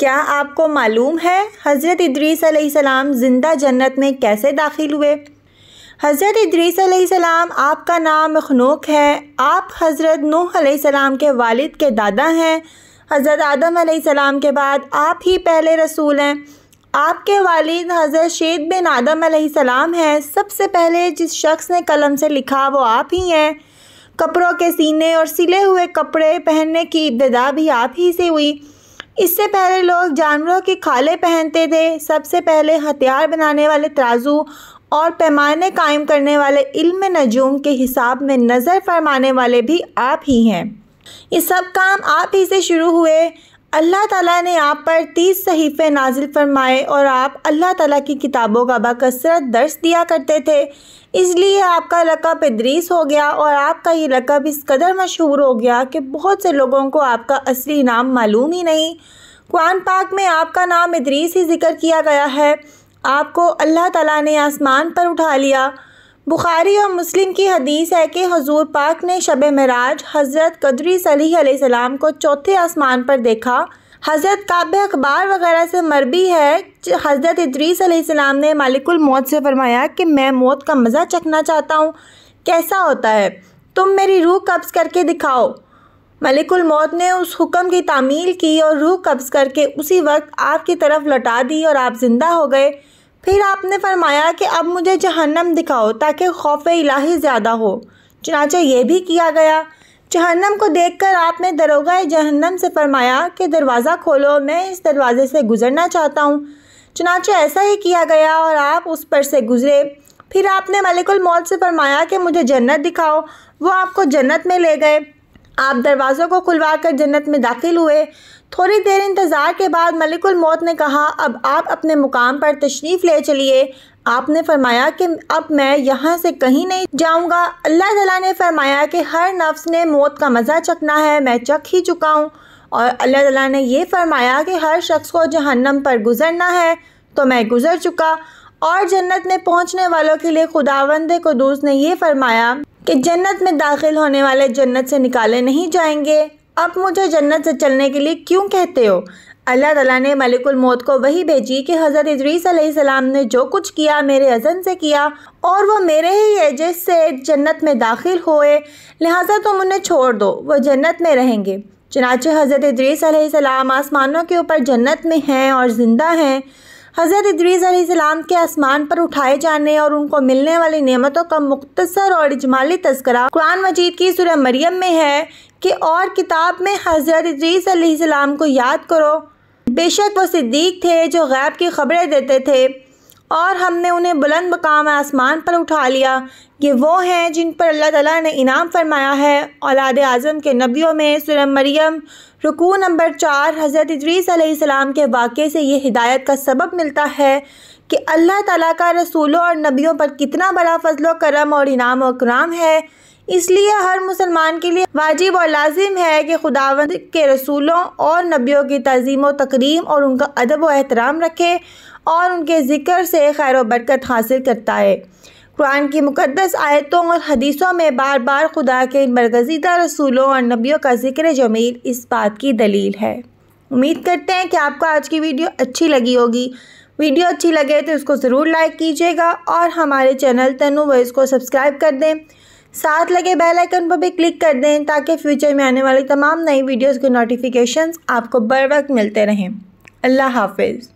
क्या आपको मालूम है हज़रत इदरीस सलाम ज़िंदा जन्नत में कैसे दाखिल हुए हज़रत इदरीस सलाम आपका नाम मखनूक है आप हज़रत नूह सलाम के वालिद के दादा हैं हज़रत आदम सलाम के बाद आप ही पहले रसूल हैं आपके वालिद हज़रत शेद बिन आदम सलाम हैं सबसे पहले जिस शख्स ने कलम से लिखा वो आप ही हैं कपड़ों के सीने और सिले हुए कपड़े पहनने की इब्तदा भी आप ही से हुई इससे पहले लोग जानवरों के खाले पहनते थे सबसे पहले हथियार बनाने वाले तराजू और पैमाने कायम करने वाले इल्म नजूम के हिसाब में नज़र फरमाने वाले भी आप ही हैं ये सब काम आप ही से शुरू हुए अल्लाह ताला ने आप पर तीस सहीफ़े नाजिल फरमाए और आप अल्लाह ताला की किताबों का बसरत दर्स दिया करते थे इसलिए आपका लकब इदरीस हो गया और आपका ये लकब इस कदर मशहूर हो गया कि बहुत से लोगों को आपका असली नाम मालूम ही नहीं कुरान पाक में आपका नाम इदरीस ही जिक्र किया गया है आपको अल्लाह ताला ने आसमान पर उठा लिया बुखारी और मुस्लिम की हदीस है कि हजूर पाक ने शब मराज हज़रत कदरी सली सलाम को चौथे आसमान पर देखा हज़रत काब अखबार वगैरह से मरबी है हज़रत इदरीस सलाम ने मालिकुल मौत से फरमाया कि मैं मौत का मज़ा चखना चाहता हूँ कैसा होता है तुम मेरी रूह कब्ज़ करके दिखाओ मलिकुल मौत ने उस हुक्म की तामील की और रूह कब्ज़ करके उसी वक्त आपकी तरफ लौटा दी और आप ज़िंदा हो गए फिर आपने फरमाया कि अब मुझे जहन्नम दिखाओ ताकि खौफ इलाही ज़्यादा हो चनाचा ये भी किया गया जहन्नम को देखकर आपने दरोगा जहन्नम से फरमाया कि दरवाज़ा खोलो मैं इस दरवाज़े से गुज़रना चाहता हूँ चनाचे ऐसा ही किया गया और आप उस पर से गुज़रे फिर आपने मलिकुल मौत से फरमाया कि मुझे जन्नत दिखाओ वो आपको जन्नत में ले गए आप दरवाज़ों को खुलवा कर जन्नत में दाखिल हुए थोड़ी देर इंतज़ार के बाद मलिकुल मौत ने कहा अब आप अपने मुकाम पर तशरीफ़ ले चलिए आपने फरमाया कि अब मैं यहाँ से कहीं नहीं जाऊँगा अल्लाह तला ने फरमाया कि हर नफ्स ने मौत का मज़ा चखना है मैं चख ही चुका हूँ और अल्लाह तला ने यह फरमाया कि हर शख्स को जहन्नम पर गुज़रना है तो मैं गुज़र चुका और जन्नत में पहुँचने वालों के लिए खुदावंद कदूस ने यह फरमाया कि जन्नत में दाखिल होने वाले जन्नत से निकाले नहीं जाएंगे अब मुझे जन्नत से चलने के लिए क्यों कहते हो अल्लाह तला ने मलिकुल मौत को वही भेजी कि हज़रत इदरीस सलाम ने जो कुछ किया मेरे अजन से किया और वो मेरे ही एजिस से जन्नत में दाखिल हुए लिहाजा तुम उन्हें छोड़ दो वो जन्नत में रहेंगे चनाचे हज़रत इजरीसम सलाम आसमानों के ऊपर जन्नत में हैं और ज़िंदा हैं हज़रत इदरीस सलाम के आसमान पर उठाए जाने और उनको मिलने वाली नियमतों का मुख्तसर और इजमाली तस्करा कुरान मजीद की सुरह मरियम में है कि और किताब में हज़रत इदरीस सलाम को याद करो बेशक वो सिद्दीक थे जो गैब की खबरें देते थे और हमने उन्हें बुलंद मकाम आसमान पर उठा लिया ये वो हैं जिन पर अल्लाह ताला ने इनाम फरमाया है औलाद आज़म के नबियों में सुरम मरियम रुकू नंबर चार हज़रत इजरीस के वाक़े से ये हिदायत का सबब मिलता है कि अल्लाह ताला का रसूलों और नबियों पर कितना बड़ा फ़जल करम और इनाम और कराम है इसलिए हर मुसलमान के लिए वाजिब और लाजिम है कि खुदावंद के रसूलों और नबियों की तज़ीम व तकरीम और उनका अदब व एहतराम रखे और उनके ज़िक्र से खैर बरकत हासिल करता है कुरान की मुकदस आयतों और हदीसों में बार बार खुदा के इन बरगजीदा रसूलों और नबियों का जिक्र जमील इस बात की दलील है उम्मीद करते हैं कि आपको आज की वीडियो अच्छी लगी होगी वीडियो अच्छी लगे तो इसको ज़रूर लाइक कीजिएगा और हमारे चैनल तनु व इसको सब्सक्राइब कर दें साथ लगे बेल आइकन पर भी क्लिक कर दें ताकि फ्यूचर में आने वाली तमाम नई वीडियोस के नोटिफिकेशंस आपको बर वक्त मिलते रहें अल्लाह हाफिज़